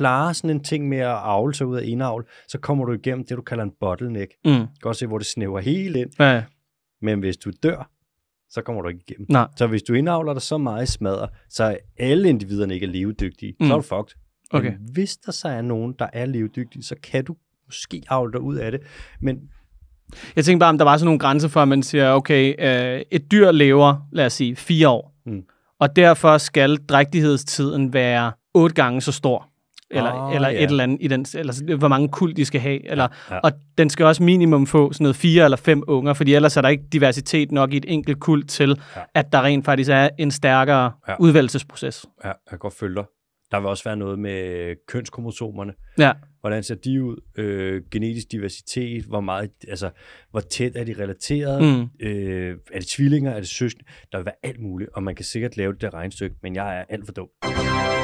klarer sådan en ting med at avle sig ud af indavl, så kommer du igennem det, du kalder en bottleneck. Mm. Du kan også se, hvor det snæver helt ind. Ja, Men hvis du dør, så kommer du ikke igennem. Nej. Så hvis du indavler dig så meget smadder, så er alle individerne ikke er levedygtige. Mm. Så er du fucked. Okay. Men hvis der så er nogen, der er levedygtige, så kan du måske avle dig ud af det. Men jeg tænkte bare, om der var sådan nogle grænser for, at man siger, okay, øh, et dyr lever, lad os sige, fire år, mm. og derfor skal drægtighedstiden være otte gange så stor eller, oh, eller yeah. et eller andet i den, eller hvor mange kul de skal have. Eller, ja, ja. Og den skal også minimum få sådan noget fire eller fem unger, fordi ellers er der ikke diversitet nok i et enkelt kult til, ja. at der rent faktisk er en stærkere ja. udvalgelsesproces. Ja, jeg kan godt følge dig. Der vil også være noget med kønskromosomerne. Ja. Hvordan ser de ud? Øh, genetisk diversitet, hvor meget, altså, hvor tæt er de relateret? Mm. Øh, er det tvillinger? Er det søskende? Der vil være alt muligt, og man kan sikkert lave det der regnstykke, men jeg er alt for dum.